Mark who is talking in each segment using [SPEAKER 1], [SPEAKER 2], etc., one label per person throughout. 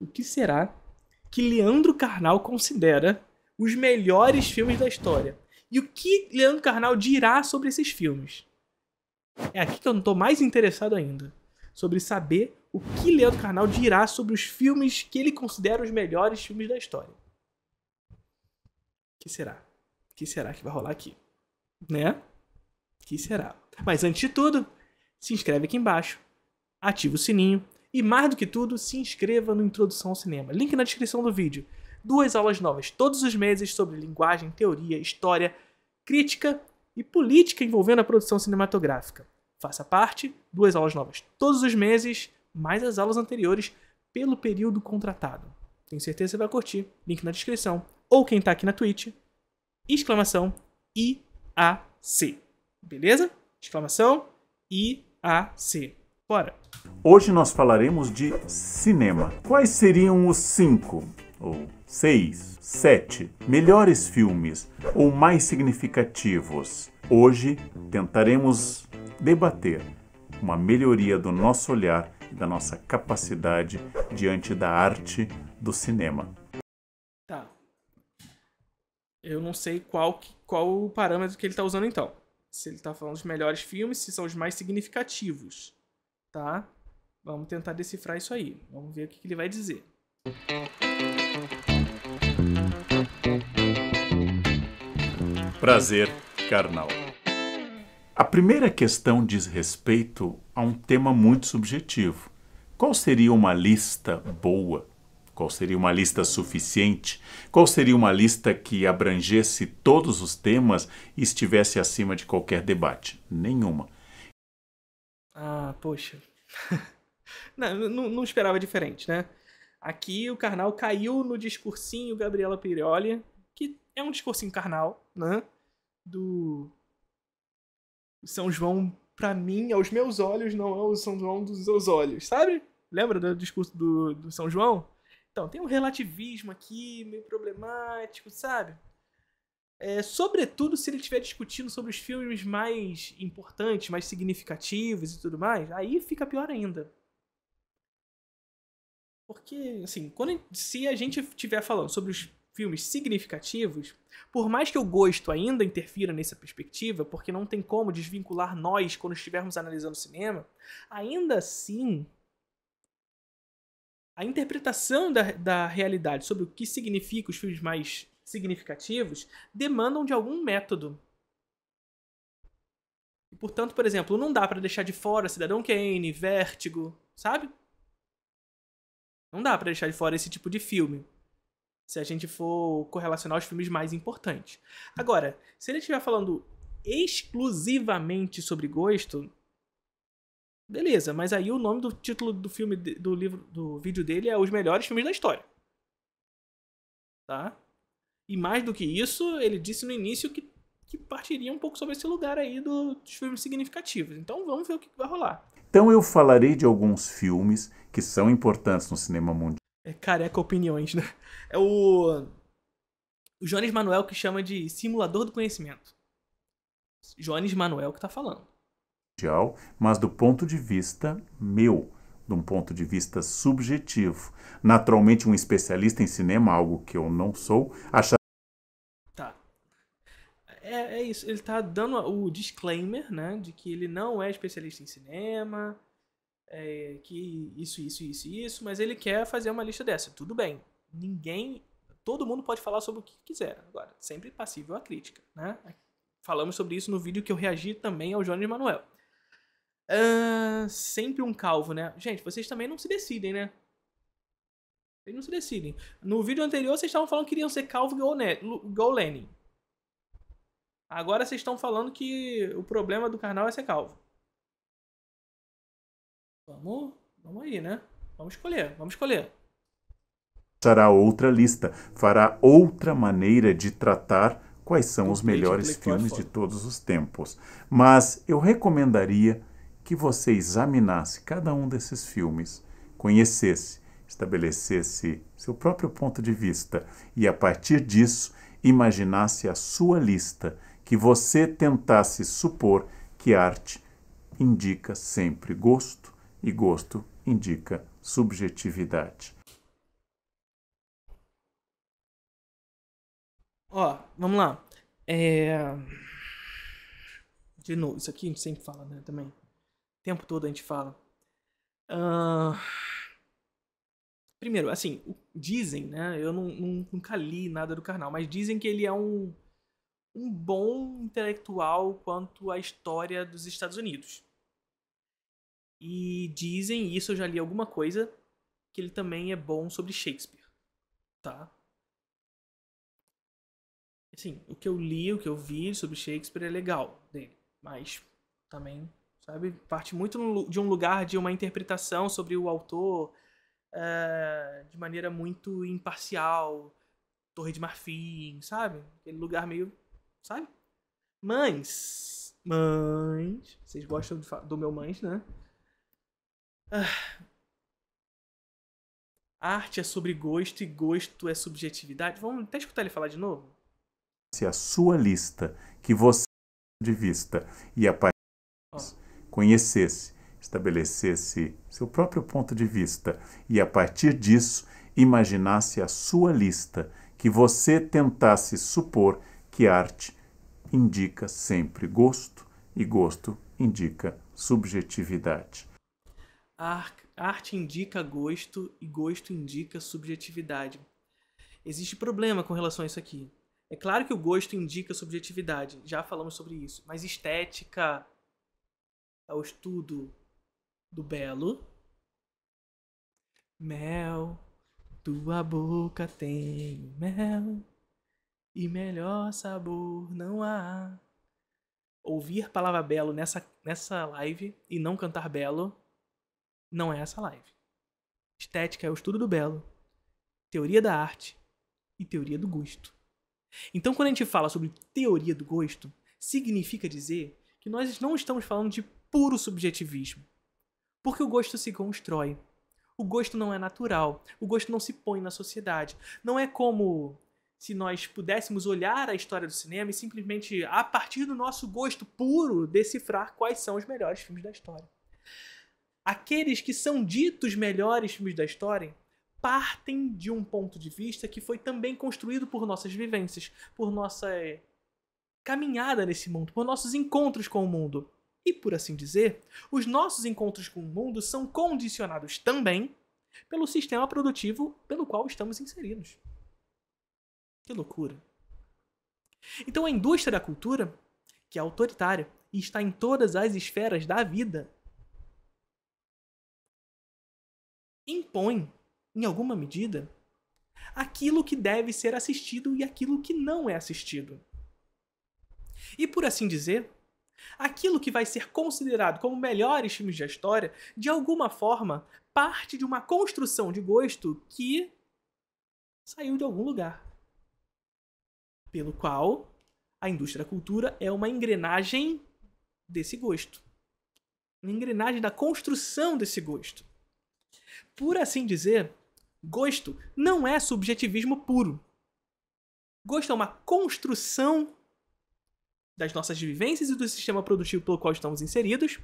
[SPEAKER 1] o que será que Leandro Carnal considera os melhores filmes da história? E o que Leandro Carnal dirá sobre esses filmes? É aqui que eu não estou mais interessado ainda. Sobre saber o que Leandro Carnal dirá sobre os filmes que ele considera os melhores filmes da história. O que será? O que será que vai rolar aqui? Né? O que será? Mas antes de tudo, se inscreve aqui embaixo, ativa o sininho e mais do que tudo, se inscreva no Introdução ao Cinema. Link na descrição do vídeo. Duas aulas novas todos os meses sobre linguagem, teoria, história, crítica e política envolvendo a produção cinematográfica. Faça parte, duas aulas novas todos os meses, mais as aulas anteriores pelo período contratado. Tenho certeza que você vai curtir. Link na descrição. Ou quem tá aqui na Twitch. Exclamação IAC. Beleza? Exclamação IAC. Bora!
[SPEAKER 2] Hoje nós falaremos de cinema. Quais seriam os cinco ou seis, sete melhores filmes ou mais significativos? Hoje tentaremos debater uma melhoria do nosso olhar e da nossa capacidade diante da arte do cinema.
[SPEAKER 1] Tá. Eu não sei qual, qual o parâmetro que ele está usando então. Se ele está falando dos melhores filmes, se são os mais significativos tá? Vamos tentar decifrar isso aí. Vamos ver o que, que ele vai dizer.
[SPEAKER 2] Prazer carnal. A primeira questão diz respeito a um tema muito subjetivo. Qual seria uma lista boa? Qual seria uma lista suficiente? Qual seria uma lista que abrangesse todos os temas e estivesse acima de qualquer debate? Nenhuma.
[SPEAKER 1] Ah, poxa. não, não, não, esperava diferente, né? Aqui o carnal caiu no discursinho Gabriela Piroli, que é um discursinho carnal, né? Do São João, pra mim, aos meus olhos, não é o São João dos seus olhos, sabe? Lembra do discurso do, do São João? Então, tem um relativismo aqui meio problemático, sabe? É, sobretudo se ele estiver discutindo sobre os filmes mais importantes, mais significativos e tudo mais, aí fica pior ainda. Porque, assim, quando, se a gente estiver falando sobre os filmes significativos, por mais que o gosto ainda interfira nessa perspectiva, porque não tem como desvincular nós quando estivermos analisando cinema, ainda assim a interpretação da, da realidade sobre o que significa os filmes mais significativos demandam de algum método. E, portanto, por exemplo, não dá para deixar de fora Cidadão Kane, Vértigo, sabe? Não dá para deixar de fora esse tipo de filme. Se a gente for correlacionar os filmes mais importantes. Agora, se ele estiver falando exclusivamente sobre gosto, beleza, mas aí o nome do título do filme do livro do vídeo dele é Os melhores filmes da história. Tá? E mais do que isso, ele disse no início que, que partiria um pouco sobre esse lugar aí do, dos filmes significativos. Então vamos ver o que vai rolar.
[SPEAKER 2] Então eu falarei de alguns filmes que são importantes no cinema mundial.
[SPEAKER 1] É careca opiniões, né? É o, o Jones Manuel que chama de simulador do conhecimento. Jones Manuel que está falando.
[SPEAKER 2] mas do ponto de vista meu de um ponto de vista subjetivo. Naturalmente, um especialista em cinema, algo que eu não sou, achar
[SPEAKER 1] é, é isso. Ele tá dando o disclaimer, né? De que ele não é especialista em cinema, é, que isso, isso, isso, isso, mas ele quer fazer uma lista dessa. Tudo bem. Ninguém. Todo mundo pode falar sobre o que quiser. Agora, sempre passível à crítica, né? Falamos sobre isso no vídeo que eu reagi também ao Jones Manuel. Uh, sempre um calvo, né? Gente, vocês também não se decidem, né? Vocês não se decidem. No vídeo anterior, vocês estavam falando que queriam ser calvo igual o Lenin. Agora vocês estão falando que o problema do carnal é ser calvo. Vamos, vamos aí, né? Vamos escolher, vamos escolher.
[SPEAKER 2] fará outra lista, fará outra maneira de tratar quais são os melhores é filmes de todos os tempos. Mas eu recomendaria que você examinasse cada um desses filmes, conhecesse, estabelecesse seu próprio ponto de vista e, a partir disso, imaginasse a sua lista que você tentasse supor que arte indica sempre gosto e gosto indica subjetividade.
[SPEAKER 1] Ó, oh, vamos lá. É... De novo, isso aqui a gente sempre fala, né? Também. O tempo todo a gente fala. Uh... Primeiro, assim, dizem, né? Eu não, nunca li nada do Karnal, mas dizem que ele é um um bom intelectual quanto à história dos Estados Unidos. E dizem isso, eu já li alguma coisa, que ele também é bom sobre Shakespeare, tá? Assim, o que eu li, o que eu vi sobre Shakespeare é legal dele, mas também, sabe, parte muito de um lugar de uma interpretação sobre o autor eh, de maneira muito imparcial, Torre de Marfim, sabe? Aquele lugar meio sabe? mães mães vocês gostam do meu mães, né? Ah. Arte é sobre gosto e gosto é subjetividade. Vamos até escutar ele falar de novo?
[SPEAKER 2] Se a sua lista que você de vista e a partir oh. conhecesse, estabelecesse seu próprio ponto de vista e a partir disso imaginasse a sua lista que você tentasse supor que arte indica sempre gosto e gosto indica subjetividade.
[SPEAKER 1] arte indica gosto e gosto indica subjetividade. Existe problema com relação a isso aqui. É claro que o gosto indica subjetividade, já falamos sobre isso, mas estética é o estudo do belo. Mel, tua boca tem mel. E melhor sabor não há. Ouvir palavra belo nessa, nessa live e não cantar belo não é essa live. Estética é o estudo do belo, teoria da arte e teoria do gosto. Então, quando a gente fala sobre teoria do gosto, significa dizer que nós não estamos falando de puro subjetivismo. Porque o gosto se constrói. O gosto não é natural. O gosto não se põe na sociedade. Não é como se nós pudéssemos olhar a história do cinema e simplesmente, a partir do nosso gosto puro, decifrar quais são os melhores filmes da história. Aqueles que são ditos melhores filmes da história partem de um ponto de vista que foi também construído por nossas vivências, por nossa caminhada nesse mundo, por nossos encontros com o mundo. E por assim dizer, os nossos encontros com o mundo são condicionados também pelo sistema produtivo pelo qual estamos inseridos. Que loucura. Então a indústria da cultura, que é autoritária e está em todas as esferas da vida, impõe, em alguma medida, aquilo que deve ser assistido e aquilo que não é assistido. E por assim dizer, aquilo que vai ser considerado como melhores filmes da história, de alguma forma, parte de uma construção de gosto que saiu de algum lugar pelo qual a indústria da cultura é uma engrenagem desse gosto. Uma engrenagem da construção desse gosto. Por assim dizer, gosto não é subjetivismo puro. Gosto é uma construção das nossas vivências e do sistema produtivo pelo qual estamos inseridos,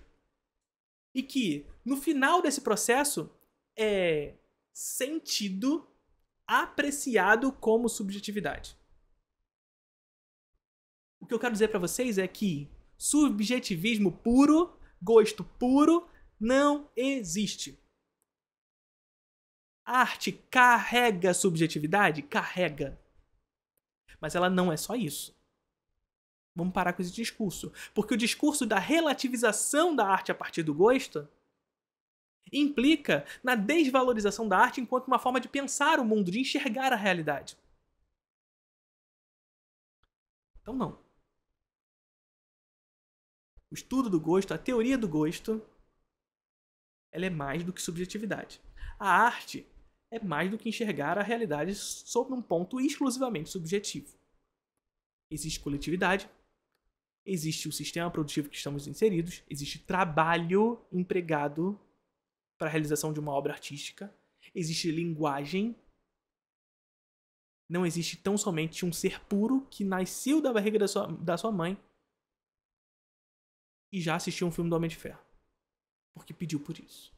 [SPEAKER 1] e que, no final desse processo, é sentido apreciado como subjetividade. O que eu quero dizer para vocês é que subjetivismo puro, gosto puro, não existe. A arte carrega subjetividade? Carrega. Mas ela não é só isso. Vamos parar com esse discurso. Porque o discurso da relativização da arte a partir do gosto implica na desvalorização da arte enquanto uma forma de pensar o mundo, de enxergar a realidade. Então, não o estudo do gosto, a teoria do gosto, ela é mais do que subjetividade. A arte é mais do que enxergar a realidade sob um ponto exclusivamente subjetivo. Existe coletividade, existe o sistema produtivo que estamos inseridos, existe trabalho empregado para a realização de uma obra artística, existe linguagem. Não existe tão somente um ser puro que nasceu da barriga da sua, da sua mãe e já assistiu um filme do Homem de Ferro. Porque pediu por isso.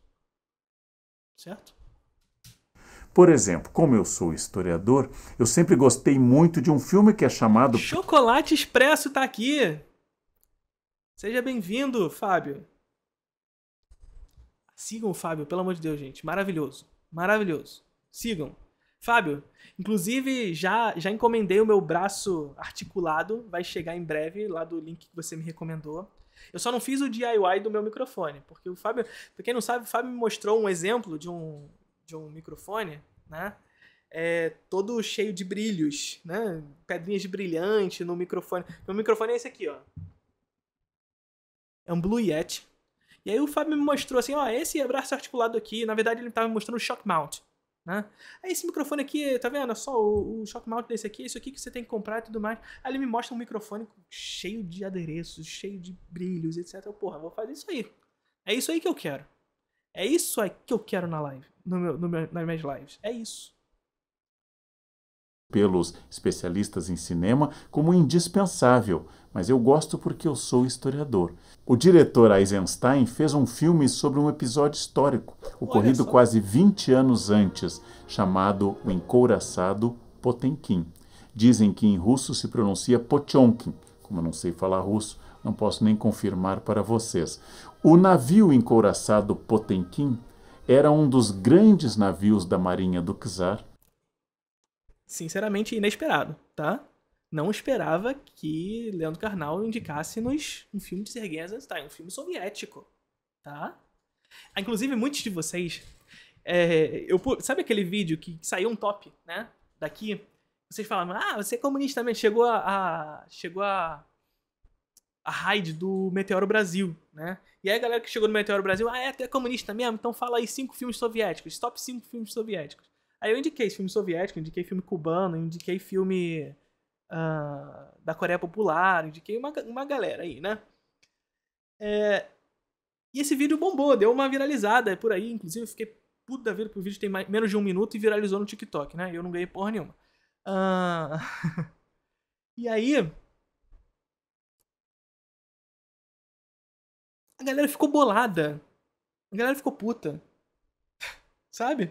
[SPEAKER 1] Certo?
[SPEAKER 2] Por exemplo, como eu sou historiador, eu sempre gostei muito de um filme que é chamado.
[SPEAKER 1] Chocolate Expresso tá aqui! Seja bem-vindo, Fábio. Sigam o Fábio, pelo amor de Deus, gente. Maravilhoso. Maravilhoso. Sigam. Fábio, inclusive já, já encomendei o meu braço articulado, vai chegar em breve lá do link que você me recomendou. Eu só não fiz o DIY do meu microfone, porque o Fábio, pra quem não sabe, o Fábio me mostrou um exemplo de um, de um microfone, né? É, todo cheio de brilhos, né? Pedrinhas de brilhante no microfone. Meu microfone é esse aqui, ó. É um Blue Yeti. E aí o Fábio me mostrou assim, ó, esse abraço articulado aqui, na verdade ele estava me mostrando o shock mount. Né? Aí é, esse microfone aqui, tá vendo? É só o, o shock mount desse aqui, isso aqui que você tem que comprar e tudo mais. Aí ele me mostra um microfone cheio de adereços, cheio de brilhos, etc. Eu, porra, vou fazer isso aí. É isso aí que eu quero. É isso aí que eu quero na live, no meu, no meu, nas minhas lives. É isso
[SPEAKER 2] pelos especialistas em cinema como indispensável, mas eu gosto porque eu sou historiador. O diretor Eisenstein fez um filme sobre um episódio histórico, ocorrido quase 20 anos antes, chamado O Encouraçado Potemkin. Dizem que em russo se pronuncia Potionkin, Como eu não sei falar russo, não posso nem confirmar para vocês. O navio encouraçado Potemkin era um dos grandes navios da Marinha do Czar
[SPEAKER 1] sinceramente inesperado, tá? Não esperava que Leandro Carnal indicasse-nos um filme de Sergei Eisenstein, um filme soviético, tá? Inclusive, muitos de vocês... É, eu, sabe aquele vídeo que, saiu um top, né? Daqui, vocês falam, ah, você é comunista mesmo, chegou a, a chegou a a raid do Meteoro Brasil, né? E aí a galera que chegou no Meteoro Brasil, ah, é, tu é comunista mesmo? Então fala aí cinco filmes soviéticos, top cinco filmes soviéticos. Aí eu indiquei filme soviético, indiquei filme cubano, indiquei filme uh, da Coreia Popular, indiquei uma, uma galera aí, né? É, e esse vídeo bombou, deu uma viralizada por aí, inclusive eu fiquei puto da vida, porque o vídeo tem mais, menos de um minuto e viralizou no TikTok, né? E eu não ganhei porra nenhuma. Uh... e aí. A galera ficou bolada. A galera ficou puta sabe?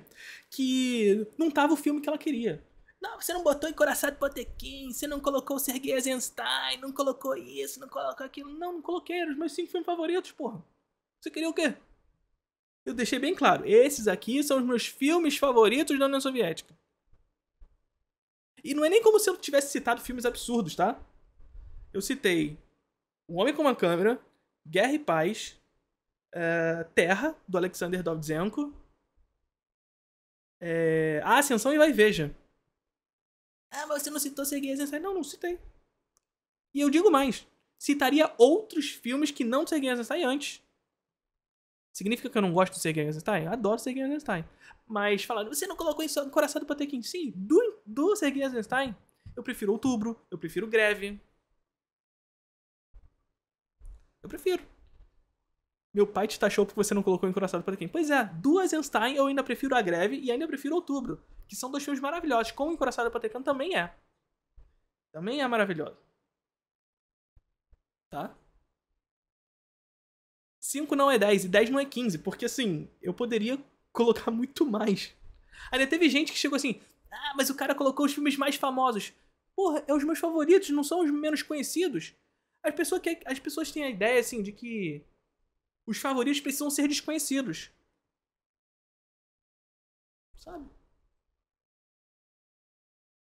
[SPEAKER 1] Que não tava o filme que ela queria. Não, você não botou Encoraçado Potequim, você não colocou o Sergei Eisenstein, não colocou isso, não colocou aquilo. Não, não coloquei, eram os meus cinco filmes favoritos, porra. Você queria o quê? Eu deixei bem claro, esses aqui são os meus filmes favoritos da União Soviética. E não é nem como se eu tivesse citado filmes absurdos, tá? Eu citei O Homem com uma Câmera, Guerra e Paz, uh, Terra, do Alexander Dovzhenko, é, a Ascensão e Vai Veja. Ah, mas você não citou Seguei ascensão Não, não citei. E eu digo mais. Citaria outros filmes que não Seguei a antes. Significa que eu não gosto de Sergei Eisenstein? Adoro Sergei Eisenstein. Mas falando, você não colocou isso no coração do Patequim? Sim, do, do Sergei Eisenstein, eu prefiro outubro, eu prefiro greve. Eu prefiro. Meu pai te taxou porque você não colocou Encoraçado para quem? Pois é, do Eisenstein tá, eu ainda prefiro A Greve e ainda prefiro Outubro, que são dois filmes maravilhosos, como Encoraçado para quem também é. Também é maravilhoso. Tá? 5 não é 10 e 10 não é 15, porque assim, eu poderia colocar muito mais. Ainda teve gente que chegou assim: ah, mas o cara colocou os filmes mais famosos. Porra, é os meus favoritos, não são os menos conhecidos. As pessoas, que, as pessoas têm a ideia, assim, de que os favoritos precisam ser desconhecidos. Sabe?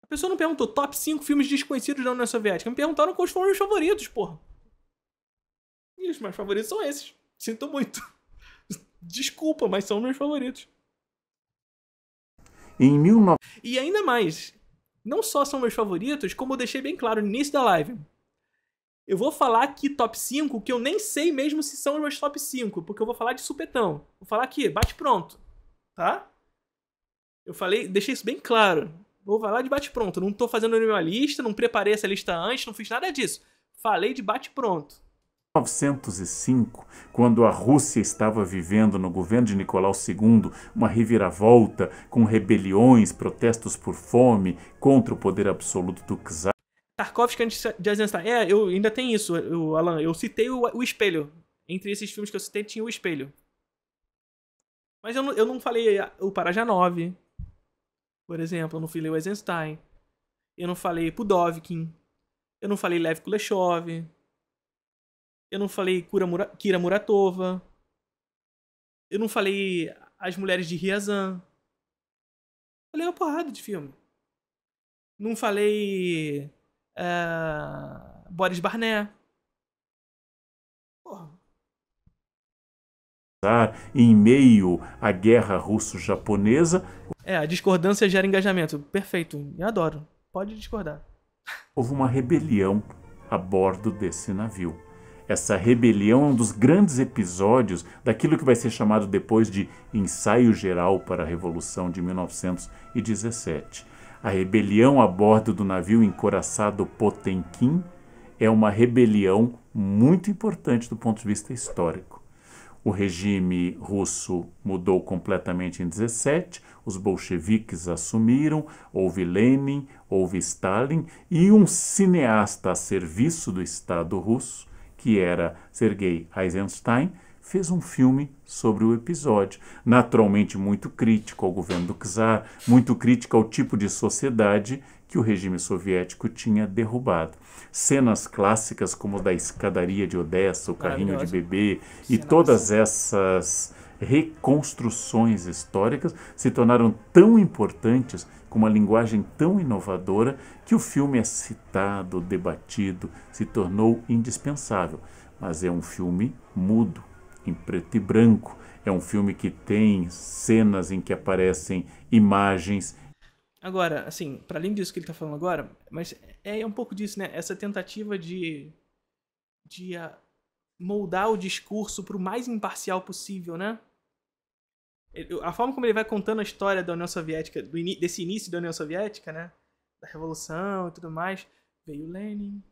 [SPEAKER 1] A pessoa não perguntou top 5 filmes desconhecidos da União Soviética. Me perguntaram quais foram os favoritos, porra. E os meus favoritos são esses. Sinto muito. Desculpa, mas são meus favoritos. Em 19... E ainda mais, não só são meus favoritos, como eu deixei bem claro no início da live, eu vou falar aqui top 5, que eu nem sei mesmo se são os meus top 5, porque eu vou falar de supetão. Vou falar aqui, bate pronto, tá? Eu falei, deixei isso bem claro. Vou falar de bate pronto. Não tô fazendo nenhuma lista, não preparei essa lista antes, não fiz nada disso. Falei de bate pronto.
[SPEAKER 2] 1905, quando a Rússia estava vivendo no governo de Nicolau II uma reviravolta com rebeliões, protestos por fome contra o poder absoluto do czar.
[SPEAKER 1] Tarkovsky antes de Eisenstein. É, eu ainda tem isso, eu, Alan. Eu citei o, o Espelho. Entre esses filmes que eu citei, tinha o Espelho. Mas eu, eu não falei o Paraja 9, por exemplo. Eu não falei o Eisenstein. Eu não falei Pudovkin. Eu não falei Lev Kuleshov. Eu não falei Mura, Kira Muratova. Eu não falei As Mulheres de Riazan. Falei uma porrada de filme. Não falei Uh, Boris Barnet. Porra.
[SPEAKER 2] Tá, em meio à guerra russo-japonesa.
[SPEAKER 1] É, a discordância gera engajamento. Perfeito, eu adoro. Pode discordar.
[SPEAKER 2] Houve uma rebelião a bordo desse navio. Essa rebelião é um dos grandes episódios daquilo que vai ser chamado depois de Ensaio Geral para a Revolução de 1917. A rebelião a bordo do navio encoraçado Potemkin é uma rebelião muito importante do ponto de vista histórico. O regime russo mudou completamente em 17, os bolcheviques assumiram, houve Lenin, houve Stalin e um cineasta a serviço do Estado russo, que era Sergei Eisenstein, fez um filme sobre o episódio. Naturalmente, muito crítico ao governo do czar, muito crítico ao tipo de sociedade que o regime soviético tinha derrubado. Cenas clássicas como da escadaria de Odessa, o carrinho de bebê e todas essas reconstruções históricas se tornaram tão importantes com uma linguagem tão inovadora que o filme é citado, debatido, se tornou indispensável. Mas é um filme mudo, em preto e branco. É um filme que tem cenas em que aparecem imagens.
[SPEAKER 1] Agora, assim, para além disso que ele está falando agora, mas é um pouco disso, né? Essa tentativa de, de ah, moldar o discurso para o mais imparcial possível, né? A forma como ele vai contando a história da União Soviética, desse início da União Soviética, né? Da Revolução e tudo mais. Veio Lenin,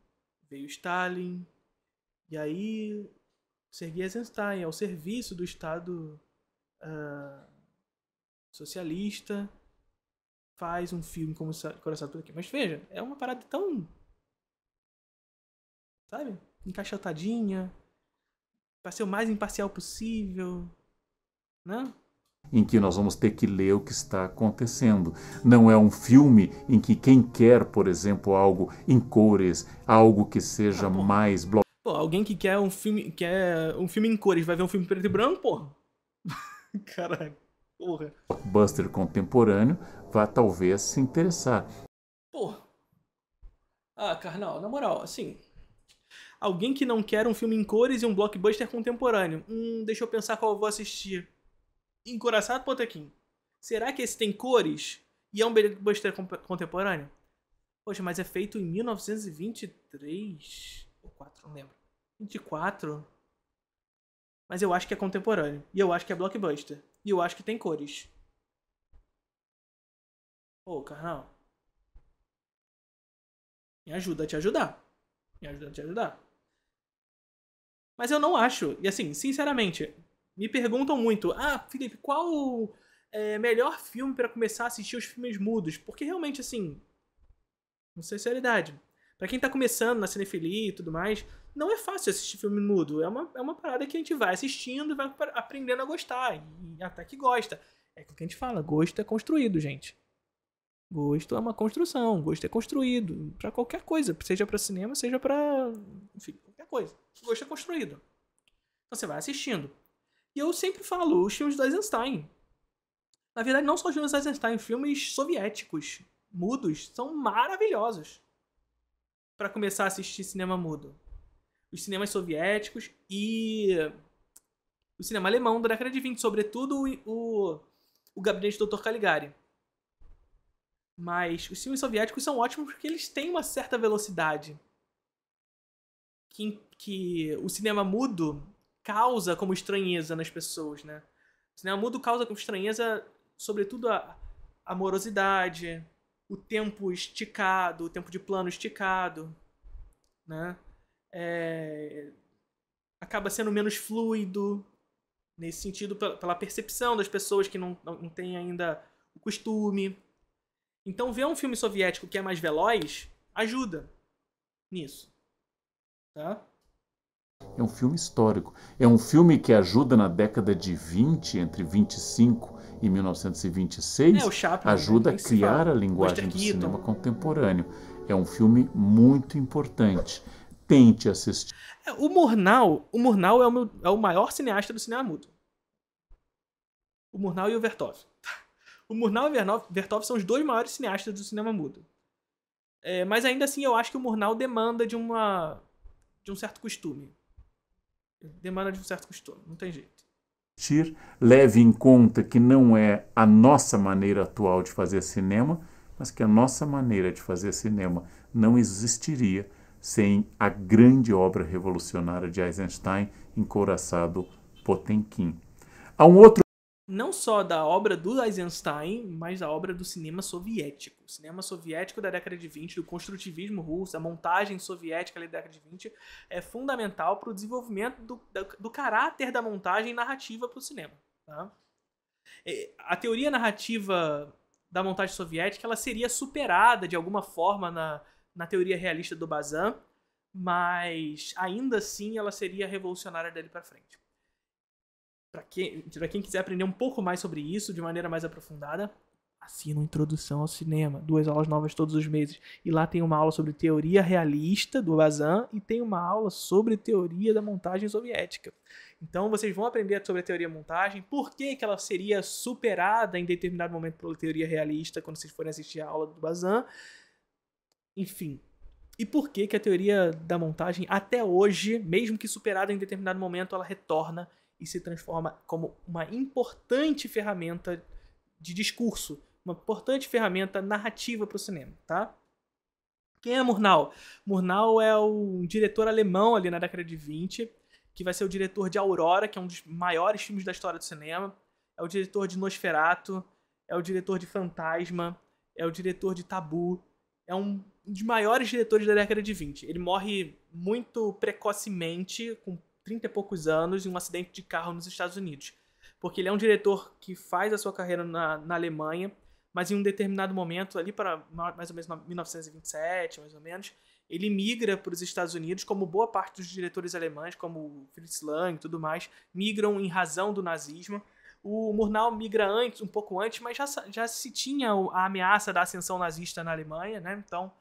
[SPEAKER 1] veio Stalin, e aí Sergei Eisenstein, ao serviço do Estado uh, socialista, faz um filme como Coração Tudo aqui. Mas veja, é uma parada tão. Sabe? Encaixotadinha. para ser o mais imparcial possível. Né?
[SPEAKER 2] em que nós vamos ter que ler o que está acontecendo. Não é um filme em que quem quer, por exemplo, algo em cores, algo que seja ah, mais
[SPEAKER 1] Pô, alguém que quer um filme, quer um filme em cores, vai ver um filme preto e branco, porra. Caralho. Porra.
[SPEAKER 2] Buster contemporâneo vai talvez se interessar.
[SPEAKER 1] Porra. Ah, carnal, na moral, assim, alguém que não quer um filme em cores e um blockbuster contemporâneo. Hum, deixa eu pensar qual eu vou assistir. Encoraçado Potequim. Será que esse tem cores e é um blockbuster contemporâneo? Poxa, mas é feito em 1923 ou 4, não lembro. 24? Mas eu acho que é contemporâneo. E eu acho que é blockbuster. E eu acho que tem cores. Ô, oh, carnal. Me ajuda a te ajudar. Me ajuda a te ajudar. Mas eu não acho. E assim, sinceramente, me perguntam muito: ah, Felipe, qual é melhor filme para começar a assistir os filmes mudos? Porque realmente, assim. Com sinceridade. É para quem tá começando na cinefilia e tudo mais, não é fácil assistir filme mudo. É uma, é uma parada que a gente vai assistindo e vai aprendendo a gostar. E até que gosta. É o que a gente fala, gosto é construído, gente. Gosto é uma construção, gosto é construído para qualquer coisa, seja para cinema, seja para, enfim, qualquer coisa. Gosto é construído. Então você vai assistindo. E eu sempre falo os filmes do Eisenstein. Na verdade, não só os filmes do Eisenstein, filmes soviéticos, mudos, são maravilhosos. Para começar a assistir cinema mudo os cinemas soviéticos e o cinema alemão da década de 20, sobretudo o, o Gabinete do Dr. Caligari. Mas os filmes soviéticos são ótimos porque eles têm uma certa velocidade. Que, que o cinema mudo causa como estranheza nas pessoas, né? O cinema mudo causa como estranheza, sobretudo, a amorosidade, o tempo esticado, o tempo de plano esticado, né? é, acaba sendo menos fluido nesse sentido pela percepção das pessoas que não, não têm ainda o costume. Então ver um filme soviético que é mais veloz ajuda nisso. Tá?
[SPEAKER 2] É um filme histórico. É um filme que ajuda na década de 20, entre 25 e 1926, é, Chaplin, ajuda né? a criar a linguagem do cinema contemporâneo. É um filme muito importante tente assistir. É, o Murnau, o Murnau é o, meu, é o maior cineasta
[SPEAKER 1] do cinema mudo. O Murnau e o Vertov. O Murnau e o Vertov são os dois maiores cineastas do cinema mudo. É, mas ainda assim, eu acho que o Murnau demanda de uma de um certo costume. Demanda de um certo costume, não tem
[SPEAKER 2] jeito. Leve em conta que não é a nossa maneira atual de fazer cinema, mas que a nossa maneira de fazer cinema não existiria sem a grande obra revolucionária de Eisenstein, Encouraçado Potemkin. Há um outro.
[SPEAKER 1] Não só da obra do Eisenstein, mas da obra do cinema soviético. O cinema soviético da década de 20, do construtivismo russo, da montagem soviética da década de 20, é fundamental para o desenvolvimento do, do, caráter da montagem narrativa para o cinema. Tá? É, a teoria narrativa da montagem soviética ela seria superada de alguma forma na, na teoria realista do Bazan, mas ainda assim ela seria revolucionária dali para frente. Para quem, quem quiser aprender um pouco mais sobre isso de maneira mais aprofundada, assina Introdução ao Cinema, duas aulas novas todos os meses. E lá tem uma aula sobre teoria realista do Bazan e tem uma aula sobre teoria da montagem soviética. Então vocês vão aprender sobre a teoria montagem, por que, que ela seria superada em determinado momento pela teoria realista quando vocês forem assistir a aula do Bazan. Enfim. E por que, que a teoria da montagem, até hoje, mesmo que superada em determinado momento, ela retorna e se transforma como uma importante ferramenta de discurso, uma importante ferramenta narrativa para o cinema, tá? Quem é Murnau? Murnau é um diretor alemão ali na década de 20, que vai ser o diretor de Aurora, que é um dos maiores filmes da história do cinema, é o diretor de Nosferato, é o diretor de Fantasma, é o diretor de Tabu, é um um dos maiores diretores da década de 20. Ele morre muito precocemente, com 30 e poucos anos, em um acidente de carro nos Estados Unidos. Porque ele é um diretor que faz a sua carreira na, na Alemanha, mas em um determinado momento, ali para mais ou menos 1927, mais ou menos, ele migra para os Estados Unidos, como boa parte dos diretores alemães, como Fritz Lang e tudo mais, migram em razão do nazismo. O Murnau migra antes, um pouco antes, mas já, já se tinha a ameaça da ascensão nazista na Alemanha, né? Então,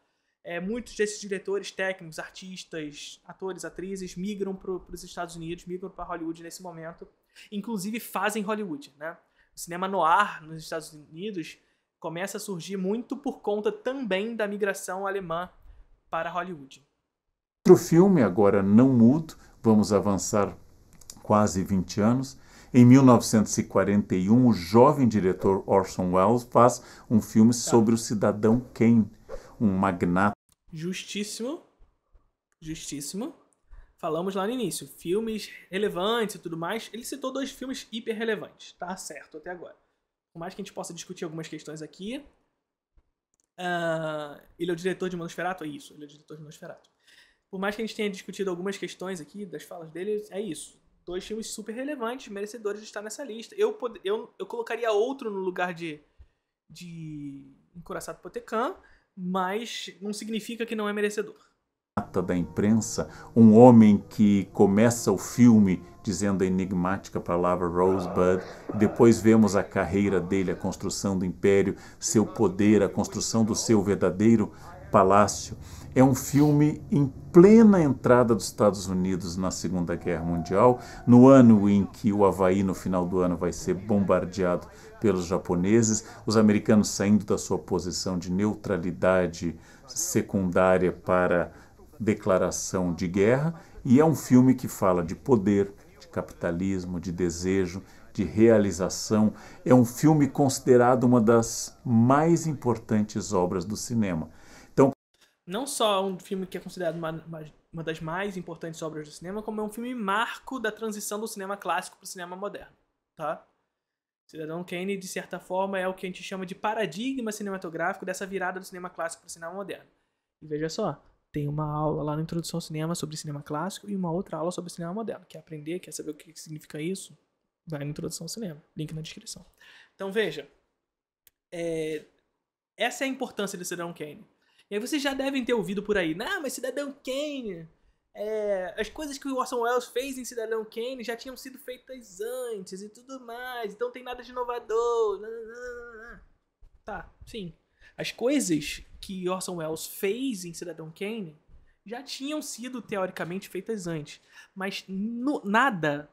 [SPEAKER 1] é, muitos desses diretores, técnicos, artistas, atores, atrizes migram para os Estados Unidos, migram para Hollywood nesse momento. Inclusive fazem Hollywood, né? O cinema noir nos Estados Unidos começa a surgir muito por conta também da migração alemã para Hollywood.
[SPEAKER 2] Outro filme, agora não mudo, vamos avançar quase 20 anos. Em 1941, o jovem diretor Orson Welles faz um filme tá. sobre o cidadão Kane, um magnata
[SPEAKER 1] justíssimo. Justíssimo. Falamos lá no início, filmes relevantes e tudo mais. Ele citou dois filmes hiper relevantes, tá certo até agora. Por mais que a gente possa discutir algumas questões aqui, uh, ele é o diretor de Manosferato? É isso, ele é o diretor de Manosferato. Por mais que a gente tenha discutido algumas questões aqui das falas dele, é isso. Dois filmes super relevantes, merecedores de estar nessa lista. Eu, pod... eu, eu colocaria outro no lugar de, de Encoraçado Potecan, mas não significa que não é merecedor.
[SPEAKER 2] Da imprensa, um homem que começa o filme dizendo a enigmática palavra Rosebud, depois vemos a carreira dele, a construção do império, seu poder, a construção do seu verdadeiro palácio. É um filme em plena entrada dos Estados Unidos na Segunda Guerra Mundial, no ano em que o Havaí, no final do ano, vai ser bombardeado pelos japoneses, os americanos saindo da sua posição de neutralidade secundária para declaração de guerra, e é um filme que fala de poder, de capitalismo, de desejo, de realização. É um filme considerado uma das mais importantes obras do cinema. Então,
[SPEAKER 1] não só um filme que é considerado uma, uma das mais importantes obras do cinema, como é um filme marco da transição do cinema clássico para o cinema moderno, tá? Cidadão Kane, de certa forma, é o que a gente chama de paradigma cinematográfico dessa virada do cinema clássico para o cinema moderno. E veja só, tem uma aula lá na Introdução ao Cinema sobre cinema clássico e uma outra aula sobre cinema moderno. Quer aprender, quer saber o que significa isso? Vai na Introdução ao Cinema, link na descrição. Então veja, é... essa é a importância do Cidadão Kane. E aí vocês já devem ter ouvido por aí, não, mas Cidadão Kane é, as coisas que o Orson Welles fez em Cidadão Kane já tinham sido feitas antes e tudo mais, então tem nada de inovador. Tá, sim. As coisas que Orson Welles fez em Cidadão Kane já tinham sido teoricamente feitas antes, mas no, nada.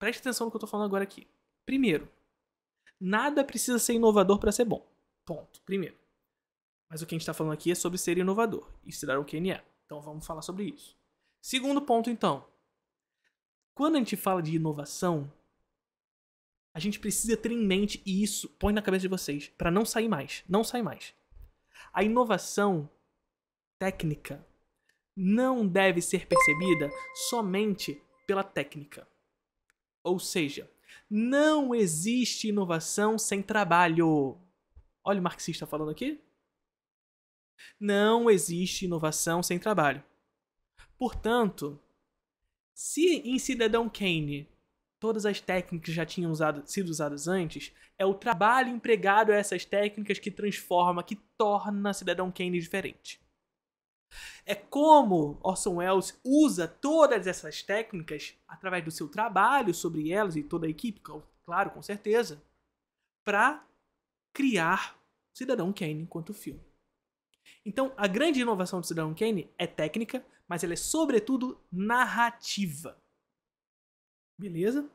[SPEAKER 1] Preste atenção no que eu tô falando agora aqui. Primeiro, nada precisa ser inovador para ser bom. Ponto. Primeiro. Mas o que a gente está falando aqui é sobre ser inovador. E Cidadão Kane é. Então vamos falar sobre isso. Segundo ponto, então. Quando a gente fala de inovação, a gente precisa ter em mente e isso põe na cabeça de vocês para não sair mais, não sair mais. A inovação técnica não deve ser percebida somente pela técnica. Ou seja, não existe inovação sem trabalho. Olha o marxista falando aqui. Não existe inovação sem trabalho. Portanto, se em Cidadão Kane todas as técnicas já tinham usado, sido usadas antes, é o trabalho empregado a essas técnicas que transforma, que torna Cidadão Kane diferente. É como Orson Welles usa todas essas técnicas através do seu trabalho sobre elas e toda a equipe, claro, com certeza, para criar Cidadão Kane enquanto filme. Então, a grande inovação do Cidadão Kane é técnica, mas ela é sobretudo narrativa. Beleza?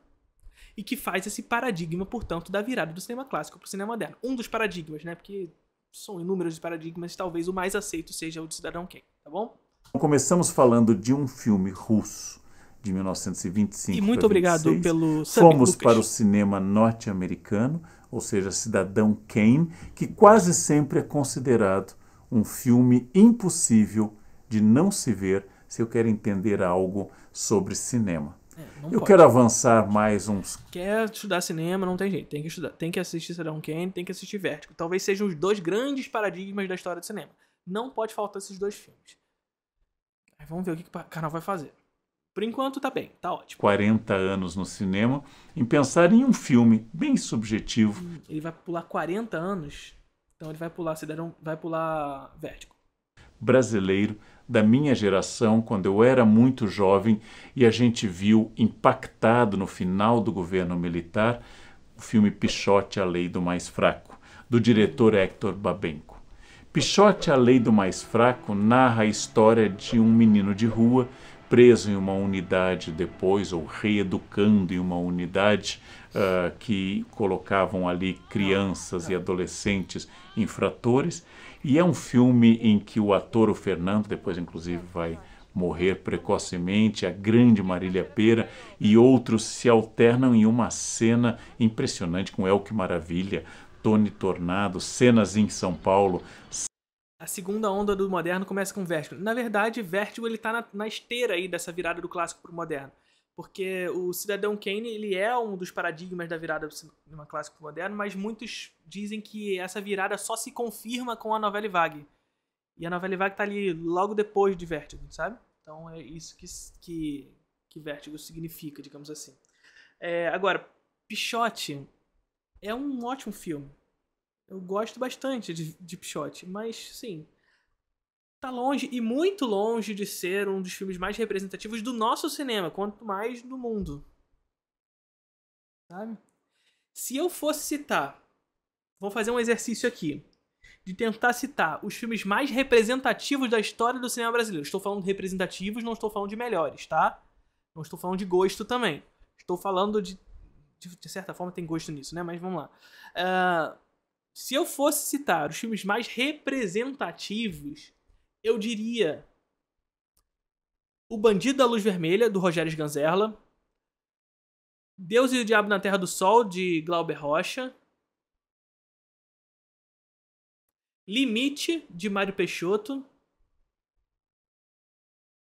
[SPEAKER 1] E que faz esse paradigma, portanto, da virada do cinema clássico para o cinema moderno. Um dos paradigmas, né? Porque são inúmeros paradigmas, talvez o mais aceito seja o de Cidadão Kane, tá bom?
[SPEAKER 2] Então, começamos falando de um filme russo de 1925. E muito obrigado 26. pelo Sammy Fomos Lucas. para o cinema norte-americano, ou seja, Cidadão Kane, que quase sempre é considerado um filme impossível de não se ver se eu quero entender algo sobre cinema. É, eu pode. quero avançar mais uns.
[SPEAKER 1] Quer estudar cinema, não tem jeito. Tem que estudar, tem que assistir Cidadão Kane, tem que assistir *Vertigo*. Talvez sejam os dois grandes paradigmas da história do cinema. Não pode faltar esses dois filmes. Aí vamos ver o que, que o canal vai fazer. Por enquanto tá bem, tá ótimo.
[SPEAKER 2] 40 anos no cinema, em pensar em um filme bem subjetivo. Hum,
[SPEAKER 1] ele vai pular 40 anos então ele vai pular um, vai pular vértigo.
[SPEAKER 2] Brasileiro da minha geração, quando eu era muito jovem e a gente viu impactado no final do governo militar o filme Pichote, a Lei do Mais Fraco, do diretor Héctor Babenco. Pichote, a Lei do Mais Fraco narra a história de um menino de rua preso em uma unidade depois, ou reeducando em uma unidade uh, que colocavam ali crianças e adolescentes infratores. E é um filme em que o ator, o Fernando, depois inclusive vai morrer precocemente, a grande Marília Pera e outros se alternam em uma cena impressionante com El Que Maravilha, Tony Tornado, cenas em São Paulo.
[SPEAKER 1] A segunda onda do moderno começa com Vertigo. Na verdade, Vertigo ele tá na, na esteira aí dessa virada do clássico para o moderno. Porque o Cidadão Kane, ele é um dos paradigmas da virada do cinema clássico moderno, mas muitos dizem que essa virada só se confirma com a novela Vague. E a novela Vague tá ali logo depois de Vertigo, sabe? Então é isso que, que, que significa, digamos assim. É, agora, Pichote é um ótimo filme. Eu gosto bastante de, de Pichote, mas sim, Tá longe e muito longe de ser um dos filmes mais representativos do nosso cinema, quanto mais do mundo. Sabe? Se eu fosse citar, vou fazer um exercício aqui de tentar citar os filmes mais representativos da história do cinema brasileiro. Estou falando de representativos, não estou falando de melhores, tá? Não estou falando de gosto também. Estou falando de. De, certa forma tem gosto nisso, né? Mas vamos lá. Uh, se eu fosse citar os filmes mais representativos eu diria O Bandido da Luz Vermelha, do Rogério Ganzerla, Deus e o Diabo na Terra do Sol, de Glauber Rocha, Limite, de Mário Peixoto,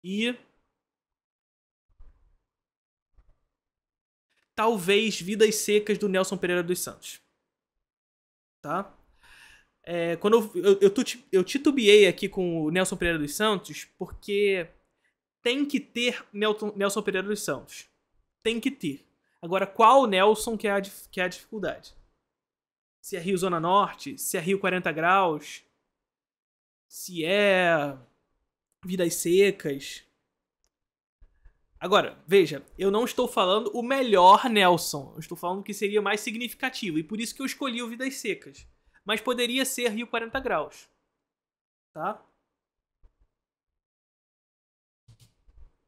[SPEAKER 1] e talvez Vidas Secas do Nelson Pereira dos Santos. Tá? É, quando eu, eu, eu, eu titubeei aqui com o Nelson Pereira dos Santos, porque tem que ter Nelson Pereira dos Santos. Tem que ter. Agora, qual Nelson que é a, que é a dificuldade? Se é Rio Zona Norte, se é Rio 40 Graus, se é Vidas Secas. Agora, veja, eu não estou falando o melhor Nelson. Eu estou falando o que seria mais significativo. E por isso que eu escolhi o Vidas Secas. Mas poderia ser Rio 40 graus. Tá?